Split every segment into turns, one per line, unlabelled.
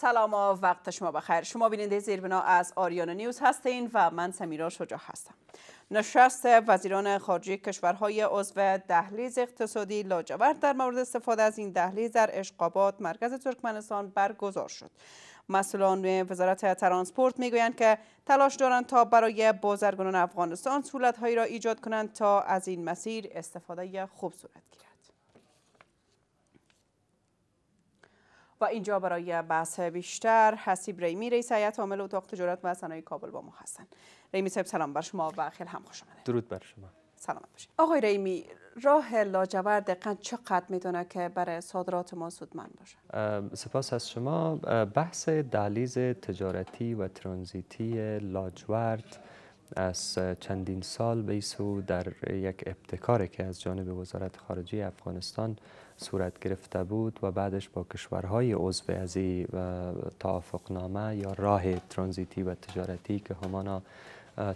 سلام و وقت شما بخیر شما بیننده زیربنا از آریانا نیوز هستین و من سمیرا شجاع هستم نشست وزیران خارجه کشورهای عضو دهلیز اقتصادی لاجورد در مورد استفاده از این دهلیز در اشقابات مرکز ترکمنستان برگزار شد مسئولان وزارت ترانسپورت میگویند که تلاش دارند تا برای بازرگانان افغانستان هایی را ایجاد کنند تا از این مسیر استفاده خوب صورت گیرد و اینجا برای بحث بیشتر حسیب ریمی رئیس هیئت عامل اتاق تجارت و صنایع کابل با ما هستند ریمی صاحب سلام بر شما و خیلی هم خوش آمدید
درود بر شما
سلامت باشید آقای ریمی راه لاجورد دقیقا چقدر میدونه که برای صادرات ما سودمند
باشه سپاس از شما بحث دهلیز تجارتی و ترانزیتی لاجورد از چندین سال به در یک ابتکاری که از جانب وزارت خارجه افغانستان صورت گرفته بود و بعدش با کشورهای عضو از این توافقنامه یا راه ترانزیتی و تجارتی که همانا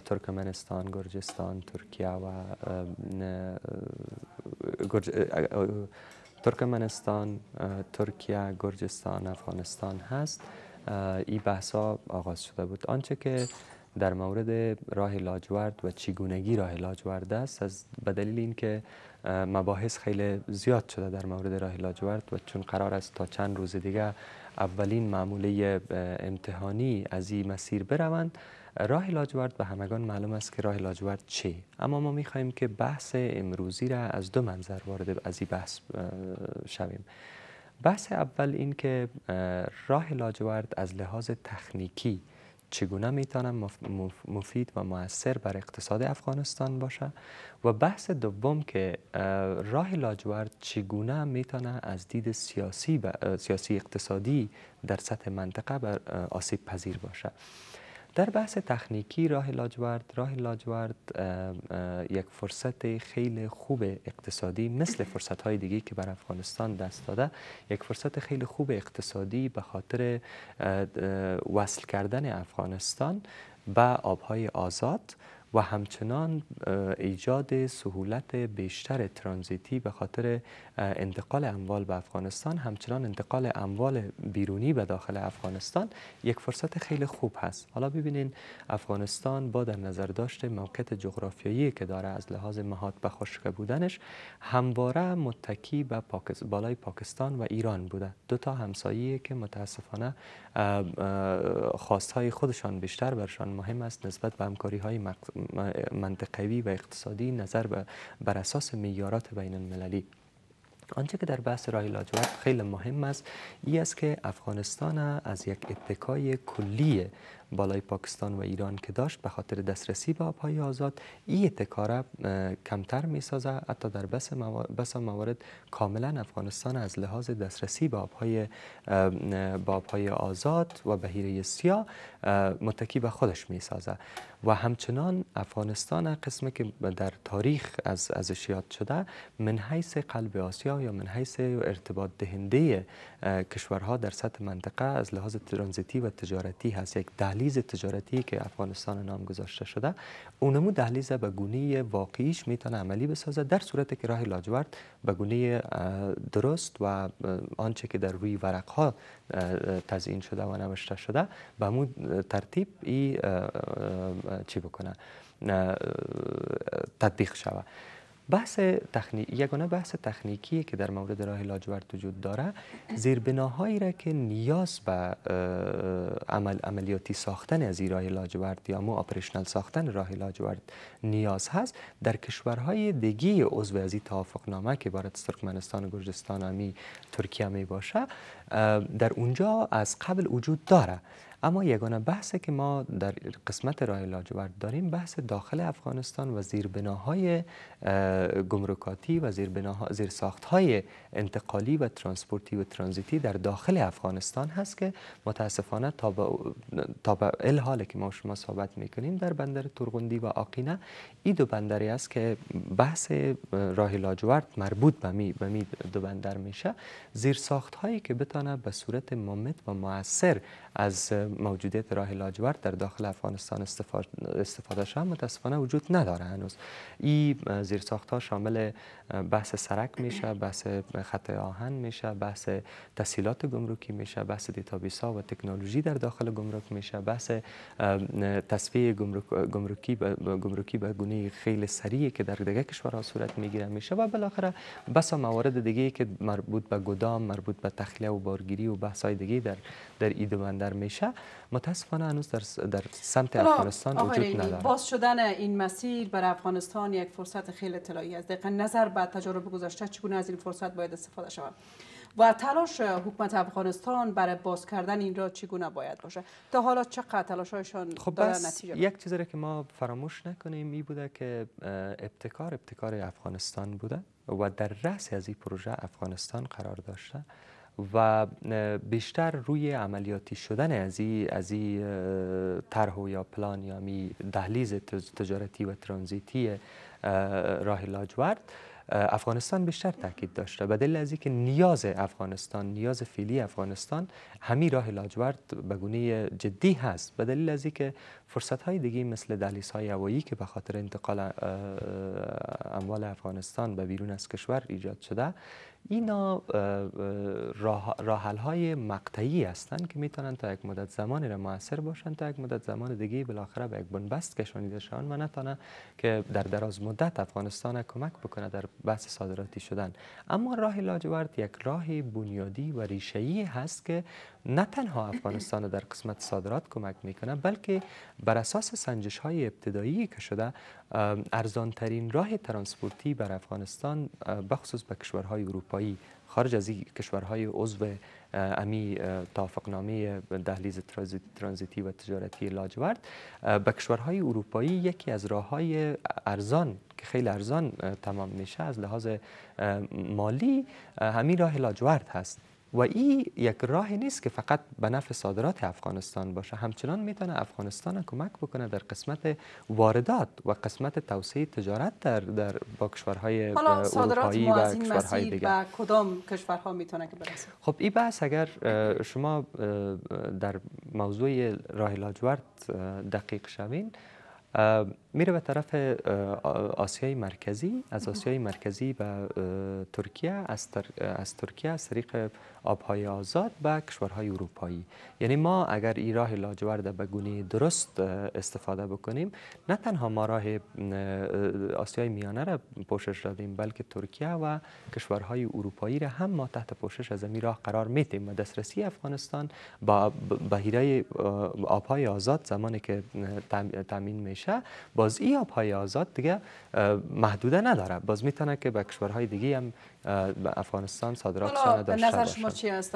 ترکمنستان، گرجستان، ترکیه و ترکمنستان، ترکیه، گرجستان، افغانستان هست این بحث ها آغاز شده بود آنچه که در مورد راه لاجورد و چگونگی راه لاجورد است از بدلیل دلیل اینکه مباحث خیلی زیاد شده در مورد راه لاجورد و چون قرار است تا چند روز دیگه اولین معموله امتحانی از این مسیر بروند راه لاجورد و همگان معلوم است که راه لاجورد چه اما ما میخواییم که بحث امروزی را از دو منظر وارد از این بحث شویم بحث اول این که راه لاجورد از لحاظ تخنیکی چگونه میتونه مفید و موثر بر اقتصاد افغانستان باشه و بحث دوم که راه لاجورد چگونه میتونه از دید سیاسی, سیاسی اقتصادی در سطح منطقه بر آسیب پذیر باشه در بحث تخنیکی راه لاجورد راه لاجورد یک فرصت خیلی خوب اقتصادی مثل فرصت های دیگه که بر افغانستان دست داده یک فرصت خیلی خوب اقتصادی به خاطر وصل کردن افغانستان به آبهای آزاد و همچنان ایجاد سهولت بیشتر ترانزیتی به خاطر انتقال اموال به افغانستان همچنان انتقال اموال بیرونی به داخل افغانستان یک فرصت خیلی خوب هست حالا ببینین افغانستان با در نظر داشت موقعیت جغرافیایی که داره از لحاظ مهاد به بودنش همواره متکی به بالای پاکستان و ایران بوده دو تا همسایه که متاسفانه خواستهای خودشان بیشتر برشان مهم است نسبت به همکاری های منطقوی و اقتصادی نظر بر اساس میارات بین المللی آنچه که در بحث راه لاجورد خیلی مهم است این است که افغانستان از یک اتکای کلی بالای پاکستان و ایران که داشت به خاطر دسترسی به آبهای آزاد این اتکاره کمتر می سازه حتی در بس موارد کاملا افغانستان از لحاظ دسترسی به آبهای آبهای آزاد و بهیره سیاه متکی به خودش می و همچنان افغانستان قسمی که در تاریخ از ازش شده من حیث قلب آسیا یا من حیث ارتباط دهنده کشورها در سطح منطقه از لحاظ ترانزیتی و تجارتی هست یک دلیل دهلیز تجارتی که افغانستان نام گذاشته شده اونمو دهلیز به گونه واقعیش میتونه عملی بسازه در صورت که راه لاجورد به گونه درست و آنچه که در روی ورق ها تزیین شده و نوشته شده به مو ترتیب ای چی بکنه تطبیق شود بحث یگانه بحث تخنیکی که در مورد راه لاجورد وجود داره زیربناهایی را که نیاز به عمل عملیاتی ساختن از این راه لاجورد یا مو اپریشنال ساختن راه لاجورد نیاز هست در کشورهای دیگی عضو از این نامه که عبارت ترکمنستان و گرجستان همی ترکیه می باشه در اونجا از قبل وجود داره اما یگانه بحثی که ما در قسمت راه لاجورد داریم بحث داخل افغانستان و زیربناهای گمرکاتی و بناهای زیر ساختهای انتقالی و ترانسپورتی و ترانزیتی در داخل افغانستان هست که متاسفانه تا به الحال که ما شما صحبت میکنیم در بندر ترغندی و آقینه این دو بندری است که بحث راه لاجورد مربوط به می دو بندر میشه زیر ساختهایی که بتانه به صورت ممت و موثر از موجودیت راه لاجورد در داخل افغانستان استفاده شد متاسفانه وجود نداره هنوز این زیرساخت ها شامل بحث سرک میشه بحث خط آهن میشه بحث تسهیلات گمرکی میشه بحث دیتابیس ها و تکنولوژی در داخل گمرک میشه بحث تصفیه گمرکی گمرکی به گونه خیلی سریع که در دیگه کشورها صورت میگیره میشه و بالاخره بسا موارد دیگه که مربوط به گدام مربوط به تخلیه و بارگیری و بحث های دیگه در در بندر میشه متاسفانه هنوز در, در سمت افغانستان وجود ندارد
باز شدن این مسیر برای افغانستان یک فرصت خیلی طلایی است دقیقا نظر به تجارب گذشته چگونه از این فرصت باید استفاده شود و تلاش حکومت افغانستان برای باز کردن این را چگونه باید باشه تا حالا چقدر تلاش خب بس نتیجه یک
چیزی که ما فراموش نکنیم این بوده که ابتکار ابتکار افغانستان بوده و در رأس از این پروژه افغانستان قرار داشته و بیشتر روی عملیاتی شدن از این از طرح یا پلان یا می دهلیز تجارتی و ترانزیتی راه لاجورد افغانستان بیشتر تاکید داشته به دلیل از اینکه نیاز افغانستان نیاز فعلی افغانستان همین راه لاجورد به گونه جدی هست به دلیل از اینکه فرصت های دیگه مثل دهلیز های هوایی که به خاطر انتقال اموال افغانستان به بیرون از کشور ایجاد شده اینا راحل های مقطعی هستند که میتونن تا یک مدت زمانی را موثر باشن تا یک مدت زمان دیگه بالاخره به یک بنبست کشانیده شوند و نتانه که در دراز مدت افغانستان کمک بکنه در بحث صادراتی شدن اما راه لاجورد یک راه بنیادی و ریشه‌ای هست که نه تنها افغانستان در قسمت صادرات کمک میکنه بلکه بر اساس سنجش های ابتدایی که شده ارزان ترین راه ترانسپورتی بر افغانستان بخصوص به کشورهای اروپایی خارج از کشورهای عضو امی توافقنامه دهلیز ترانزیتی و تجارتی لاجورد به کشورهای اروپایی یکی از راه های ارزان که خیلی ارزان تمام میشه از لحاظ مالی همین راه لاجورد هست و این یک راه نیست که فقط به نفع صادرات افغانستان باشه همچنان میتونه افغانستان کمک بکنه در قسمت واردات و قسمت توسعه تجارت در در با کشورهای اروپایی و کشورهای دیگه
کدام کشورها میتونه که
خب این بحث اگر شما در موضوع راه لاجورد دقیق شوین میره به طرف آسیای مرکزی از آسیای مرکزی به ترکیه از, از ترکیه از طریق آبهای آزاد به کشورهای اروپایی یعنی ما اگر این راه لاجورد به گونه درست استفاده بکنیم نه تنها ما راه آسیای میانه را پوشش دادیم بلکه ترکیه و کشورهای اروپایی را هم ما تحت پوشش از این راه قرار میدیم و دسترسی افغانستان با بهیره آبهای آزاد زمانی که تامین میشه باز ای آب های آزاد دیگه محدوده نداره باز میتونه که به کشورهای دیگه هم به افغانستان صادرات نظر شما چی
است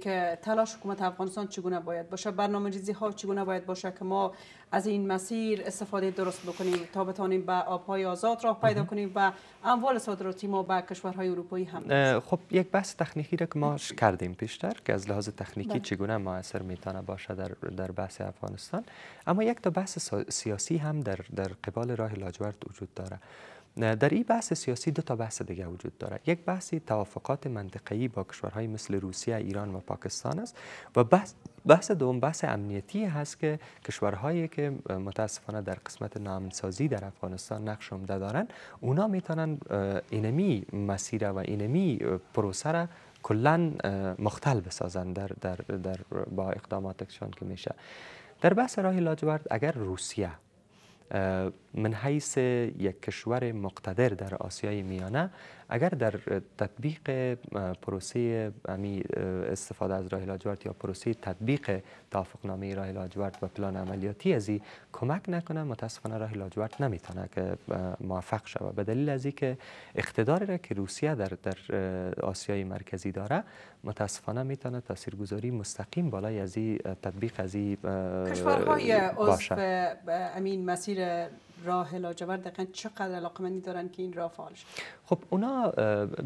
که تلاش حکومت افغانستان چگونه باید باشه برنامه ریزی ها چگونه باید باشه که ما از این مسیر استفاده درست بکنیم تا بتوانیم به آبهای آزاد راه پیدا کنیم و اموال صادراتی ما به کشورهای اروپایی هم
خب یک بحث تکنیکی را که ما کردیم پیشتر که از لحاظ تکنیکی بله. چگونه موثر میتونه باشه در در بحث افغانستان اما یک تا بحث سیاسی هم در در قبال راه لاجورد وجود داره در این بحث سیاسی دو تا بحث دیگه وجود داره یک بحثی توافقات منطقه‌ای با کشورهای مثل روسیه، ایران و پاکستان است و بحث بحث دوم بحث امنیتی هست که کشورهایی که متاسفانه در قسمت نامنسازی در افغانستان نقش عمده دارن اونا میتونن اینمی مسیر و اینمی پروسه را کلا مختل بسازن در, در, در با اقداماتشان که میشه در بحث راه لاجورد اگر روسیه من حیث یک کشور مقتدر در آسیای میانه اگر در تطبیق پروسه استفاده از راه لاجورد یا پروسه تطبیق توافقنامه راه لاجورد و پلان عملیاتی ازی کمک نکنه متاسفانه راه لاجورد نمیتونه که موفق شود به دلیل از که اقتداری را که روسیه در در آسیای مرکزی داره متاسفانه میتونه تاثیرگذاری مستقیم بالای از تطبیق از کشورهای
امین مسیر راه لاجورد دقیقا چقدر منی دارن که این راه فعال شد
خب اونا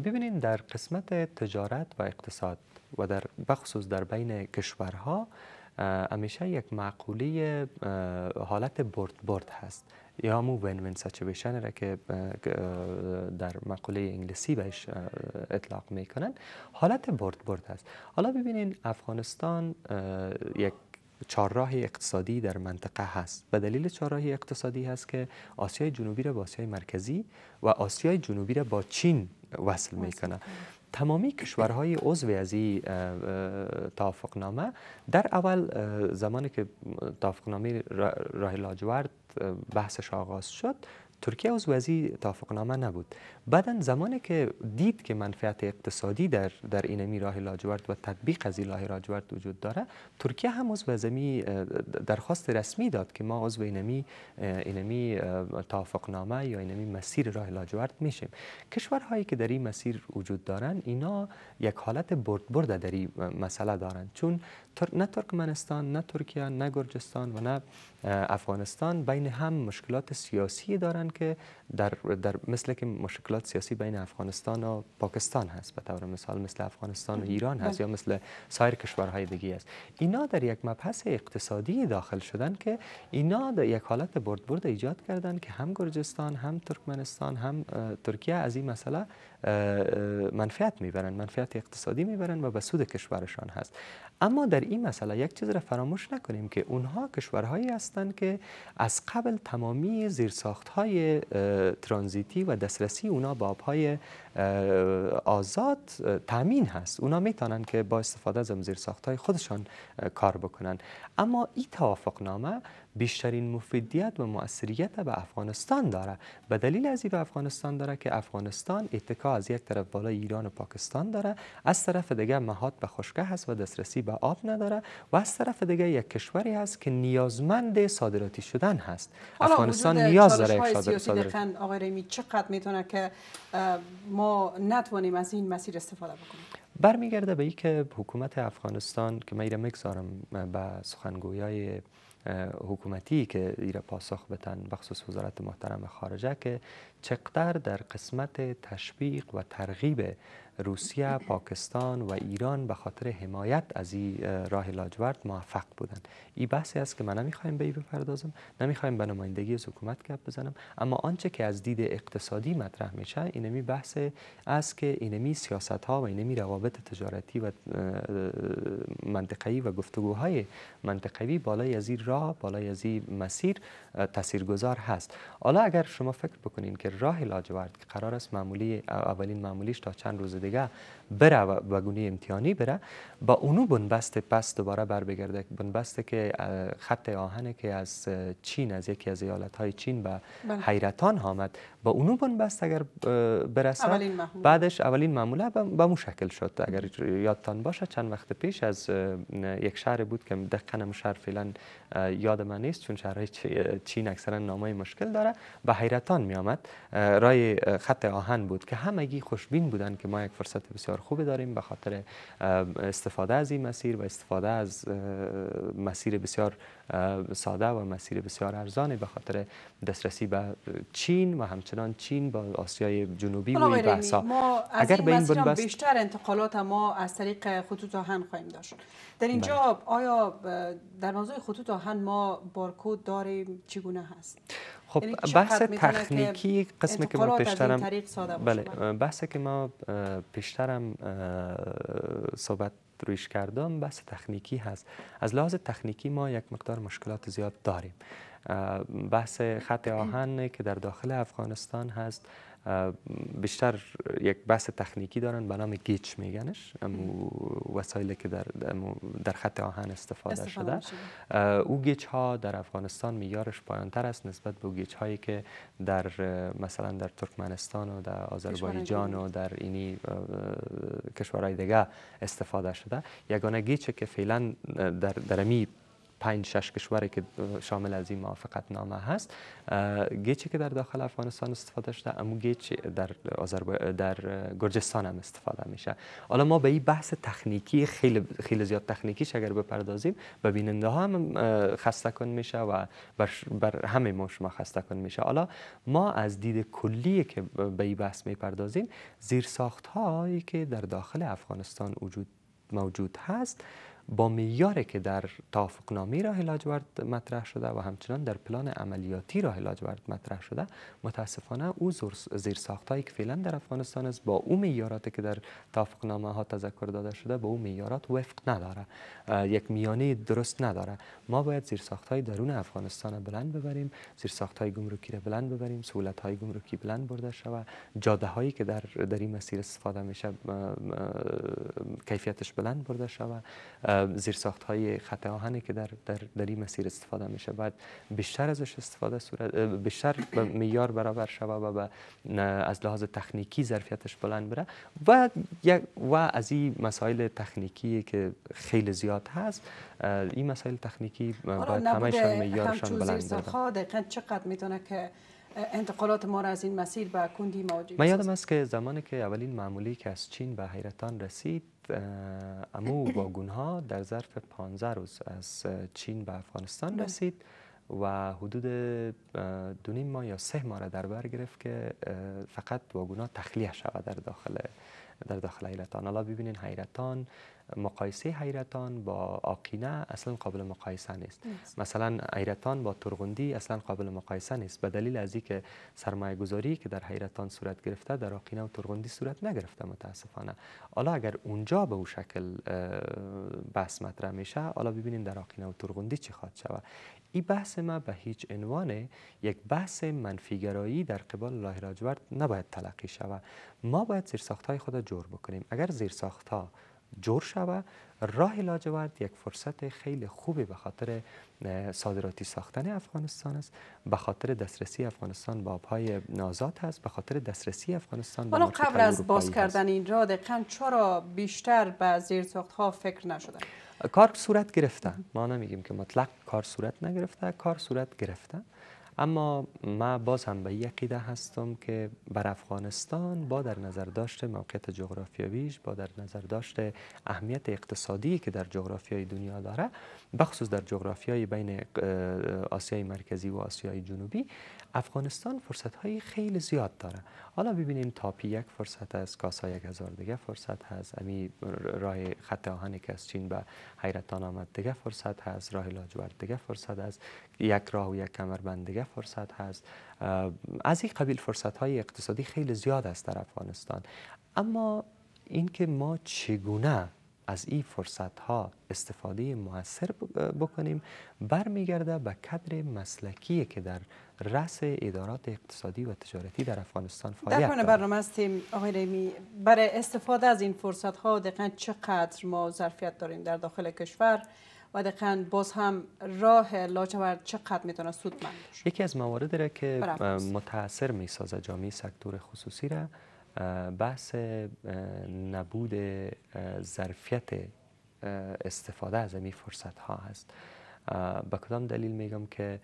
ببینین در قسمت تجارت و اقتصاد و در بخصوص در بین کشورها همیشه یک معقولی حالت برد برد هست یا مو وین وین سچویشن را که در مقوله انگلیسی بهش اطلاق میکنن حالت برد برد هست حالا ببینین افغانستان یک چهارراه اقتصادی در منطقه هست و دلیل چهارراه اقتصادی هست که آسیای جنوبی را با آسیای مرکزی و آسیای جنوبی را با چین وصل میکنه تمامی کشورهای عضو از این توافقنامه در اول زمانی که توافقنامه راه لاجورد بحثش آغاز شد ترکیه از توافق توافقنامه نبود بعدا زمانی که دید که منفعت اقتصادی در در این راه لاجورد و تطبیق از راه لاجورد وجود داره ترکیه هم از وزمی درخواست رسمی داد که ما عضو اینمی اینمی توافقنامه یا اینمی مسیر راه لاجورد میشیم کشورهایی که در این مسیر وجود دارن اینا یک حالت برد برده در این مسئله دارن چون نه ترکمنستان نه ترکیه نه گرجستان و نه افغانستان بین هم مشکلات سیاسی دارند که در, در مثل که مشکلات سیاسی بین افغانستان و پاکستان هست به طور مثال مثل افغانستان و ایران هست بله. یا مثل سایر کشورهای دیگه است اینا در یک مبحث اقتصادی داخل شدن که اینا یک حالت برد برد ایجاد کردن که هم گرجستان هم ترکمنستان هم ترکیه از این مسئله منفعت میبرن منفعت اقتصادی میبرن و به سود کشورشان هست اما در این مسئله یک چیز را فراموش نکنیم که اونها کشورهایی هستند که از قبل تمامی زیرساخت های ترانزیتی و دسترسی اونا به آبهای آزاد تامین هست اونا میتونن که با استفاده از زیرساخت های خودشان کار بکنن اما این توافقنامه بیشترین مفیدیت و مؤثریت به افغانستان داره به دلیل از به افغانستان داره که افغانستان اتکا از یک طرف بالای ایران و پاکستان داره از طرف دیگه مهات به خشکه هست و دسترسی به آب نداره و از طرف دیگه یک کشوری هست که نیازمند صادراتی شدن هست افغانستان نیاز داره یک صادرات
آقای ریمی چقدر میتونه که ما نتوانیم از این مسیر استفاده بکنیم
برمیگرده به اینکه حکومت افغانستان که من میگذارم به سخنگویای حکومتی که ایره پاسخ بتن بخصوص وزارت محترم خارجه که چقدر در قسمت تشویق و ترغیب روسیه، پاکستان و ایران به خاطر حمایت از این راه لاجورد موفق بودند. این بحثی است که من نمیخوایم به این بپردازم نمیخوایم به نمایندگی از حکومت گپ بزنم اما آنچه که از دید اقتصادی مطرح میشه اینمی بحث است که اینمی سیاست ها و اینمی روابط تجارتی و منطقه‌ای و گفتگوهای منطقوی بالای از این راه بالای از این مسیر تاثیرگذار هست حالا اگر شما فکر بکنین که راه لاجورد که قرار است معمولی اولین معمولیش تا چند روز دیگه بره و گونه امتحانی بره با اونو بنبست پس دوباره بر بگرده بنبست که خط آهنه که از چین از یکی از ایالت های چین به بله. حیرتان آمد با اونو بنبست اگر برسه اولین بعدش اولین معموله به مو شکل شد اگر یادتان باشه چند وقت پیش از یک شهر بود که دقیقا شهر فعلا یاد من نیست چون شهر چین اکثرا نامای مشکل داره به حیرتان می آمد رای خط آهن بود که همگی خوشبین بودن که ما فرصت بسیار خوبی داریم به خاطر استفاده از این مسیر و استفاده از مسیر بسیار ساده و مسیر بسیار ارزانی به خاطر دسترسی به چین و همچنان چین با آسیای جنوبی و این بحث ما از اگر این به این بیشتر
انتقالات ما از طریق خطوط آهن خواهیم داشت در اینجا بله. آیا در موضوع خطوط آهن ما بارکود داریم چگونه هست خب یعنی بحث تکنیکی قسم که ما پیشترم بله
بحثی که ما پیشترم صحبت رویش کردم بحث تخنیکی هست از لحاظ تخنیکی ما یک مقدار مشکلات زیاد داریم بحث خط آهن که در داخل افغانستان هست بیشتر یک بحث تکنیکی دارن به نام گیچ میگنش وسایلی که در, در خط آهن استفاده, شده. شده او گیچ ها در افغانستان میارش پایانتر است نسبت به گیچ هایی که در مثلا در ترکمنستان و در آذربایجان و در اینی کشورهای دیگه استفاده شده یگانه گیچه که فعلا در درمی پنج شش کشوری که شامل از این موافقت نامه هست گیچی که در داخل افغانستان استفاده شده اما گیچ در, در گرجستان هم استفاده میشه حالا ما به این بحث تکنیکی خیلی, خیلی زیاد تکنیکیش اگر بپردازیم به بیننده ها هم خسته کن میشه و بر, بر همه ما شما خسته کن میشه حالا ما از دید کلی که به این بحث میپردازیم ساخت هایی که در داخل افغانستان وجود موجود هست با میاره که در توافقنامه راه لاجورد مطرح شده و همچنان در پلان عملیاتی راه لاجورد مطرح شده متاسفانه او زیر ساختایی که فعلا در افغانستان است با او میاراتی که در توافقنامه ها تذکر داده شده با او میارات وفق نداره یک میانه درست نداره ما باید زیر درون افغانستان بلند ببریم زیر ساختای گمرکی را بلند ببریم سهولت های گمرکی بلند برده شود جاده هایی که در در این مسیر استفاده میشه کیفیتش بلند برده شود زیرساخت های خط آهنی که در, در, در این مسیر استفاده میشه باید بیشتر ازش استفاده صورت بیشتر به میار برابر شوه و از لحاظ تکنیکی ظرفیتش بلند بره و و از این مسائل تکنیکی که خیلی زیاد هست این مسائل تکنیکی باید شان میارشان بلند
بره چقدر میتونه که انتقالات ما را از این مسیر به کندی موجود من یادم
است که زمانی که اولین معمولی که از چین به حیرتان رسید امو واگون ها در ظرف 15 روز از چین به افغانستان بله. رسید و حدود دو نیم ماه یا سه ماه را در بر گرفت که فقط واگونا تخلیه شود در داخل در داخل حیرتان حالا ببینین حیرتان مقایسه حیرتان با آقینه اصلا قابل مقایسه نیست مثلا حیرتان با ترغندی اصلا قابل مقایسه نیست به دلیل از اینکه سرمایه گذاری که در حیرتان صورت گرفته در آقینه و ترغندی صورت نگرفته متاسفانه حالا اگر اونجا به اون شکل بحث مطرح میشه حالا ببینین در آقینه و ترغندی چی خواهد شود این بحث ما به هیچ عنوان یک بحث منفیگرایی در قبال راه راجورد نباید تلقی شود ما باید زیرساخت های خود جور بکنیم اگر زیرساخت ها جور شود راه لاجورد یک فرصت خیلی خوبی به خاطر صادراتی ساختن افغانستان است به خاطر دسترسی افغانستان به آبهای نازاد است، به خاطر دسترسی افغانستان به قبل از باز کردن
این را دقیقا چرا بیشتر به ساخت ها فکر نشده
کار صورت گرفته ما نمیگیم که مطلق کار صورت نگرفته کار صورت گرفته اما ما باز هم به یقیده عقیده هستم که بر افغانستان با در نظر داشت موقعیت جغرافیاییش با در نظر داشت اهمیت اقتصادی که در جغرافیای دنیا داره بخصوص در جغرافیای بین آسیای مرکزی و آسیای جنوبی افغانستان فرصت های خیلی زیاد داره حالا ببینیم تاپی یک فرصت از کاسا یک هزار دیگه فرصت هست امی راه خط که از چین به حیرتان آمد دیگه فرصت هست راه لاجورد دیگه فرصت هست یک راه و یک کمربند فرصت هست از این قبیل فرصت های اقتصادی خیلی زیاد است در افغانستان اما اینکه ما چگونه از این فرصت ها استفاده موثر بکنیم برمیگرده به کدر مسلکی که در رأس ادارات اقتصادی و تجارتی در افغانستان فعالیت در برنامه
هستیم آقای ریمی برای استفاده از این فرصت ها دقیقا چقدر ما ظرفیت داریم در داخل کشور و دقیقا باز هم راه لاجورد چقدر میتونه سودمند
باشه یکی از موارد را که متاثر متاثر میسازه جامعه سکتور خصوصی را بحث نبود ظرفیت استفاده از این فرصت ها هست به کدام دلیل میگم که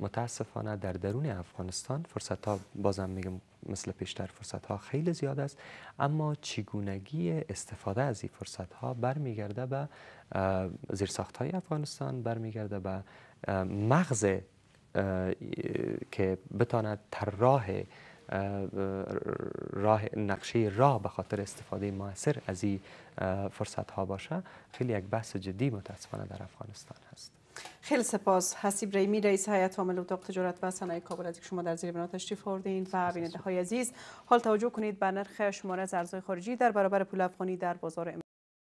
متاسفانه در درون افغانستان فرصت ها بازم میگم مثل پیشتر فرصت ها خیلی زیاد است اما چگونگی استفاده از این فرصت ها برمیگرده به زیرساخت های افغانستان برمیگرده به مغز که بتاند راه راه نقشه راه به خاطر استفاده موثر از این فرصت ها باشه خیلی یک بحث جدی متاسفانه در افغانستان هست
خیلی سپاس حسیب ریمی رئیس هیئت عامل اتاق تجارت و صنایع کابل که شما در زیر بنا تشریف آوردین و بیننده های عزیز حال توجه کنید به نرخ شماره ارزهای خارجی در برابر پول افغانی در بازار